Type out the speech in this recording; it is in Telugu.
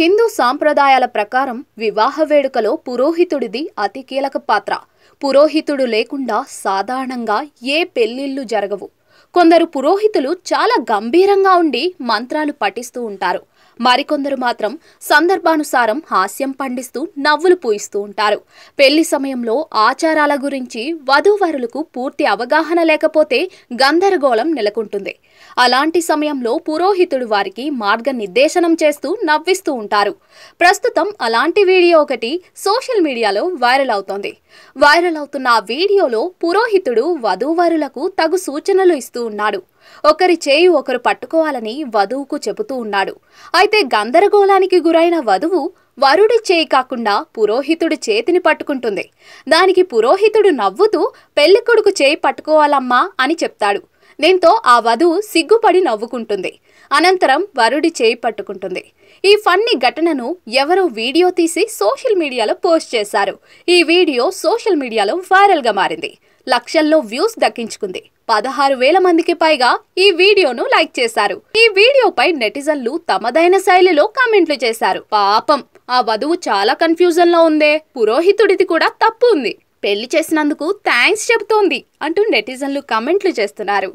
హిందూ సాంప్రదాయాల ప్రకారం వివాహ వేడుకలో పురోహితుడిది అతి కీలక పాత్ర పురోహితుడు లేకుండా సాధారణంగా ఏ పెళ్లిళ్లు జరగవు కొందరు పురోహితులు చాలా గంభీరంగా ఉండి మంత్రాలు పఠిస్తూ ఉంటారు మరికొందరు మాత్రం సందర్భానుసారం హాస్యం పండిస్తూ నవ్వులు పూయిస్తూ ఉంటారు పెళ్లి సమయంలో ఆచారాల గురించి వధూవరులకు పూర్తి అవగాహన లేకపోతే గందరగోళం నెలకొంటుంది అలాంటి సమయంలో పురోహితుడు వారికి మార్గనిర్దేశనం చేస్తూ నవ్విస్తూ ఉంటారు ప్రస్తుతం అలాంటి వీడియో ఒకటి సోషల్ మీడియాలో వైరల్ అవుతోంది వైరల్ అవుతున్న ఆ వీడియోలో పురోహితుడు వధూవరులకు తగు సూచనలు ఇస్తూ చేస్తూ ఉన్నాడు ఒకరి చేయి ఒకరు పట్టుకోవాలని వధువుకు చెబుతూ ఉన్నాడు అయితే గందరగోళానికి గురైన వధువు వరుడి చేయి కాకుండా పురోహితుడి చేతిని పట్టుకుంటుంది దానికి పురోహితుడు నవ్వుతూ కొడుకు చేయి పట్టుకోవాలమ్మా అని చెప్తాడు దీంతో ఆ వధువు సిగ్గుపడి నవ్వుకుంటుంది అనంతరం వరుడి చేయి పట్టుకుంటుంది ఈ ఫన్నీ ఘటనను ఎవరో వీడియో తీసి సోషల్ మీడియాలో పోస్ట్ చేశారు ఈ వీడియో సోషల్ మీడియాలో వైరల్గా మారింది లక్షల్లో వ్యూస్ దక్కించుకుంది పదహారు వేల మందికి పైగా ఈ వీడియోను లైక్ చేశారు ఈ వీడియోపై నెటిజన్లు తమదైన శైలిలో కామెంట్లు చేశారు పాపం ఆ వధువు చాలా కన్ఫ్యూజన్ లో ఉందే పురోహితుడిది కూడా తప్పు ఉంది పెళ్లి చేసినందుకు థ్యాంక్స్ చెబుతోంది అంటూ నెటిజన్లు కామెంట్లు చేస్తున్నారు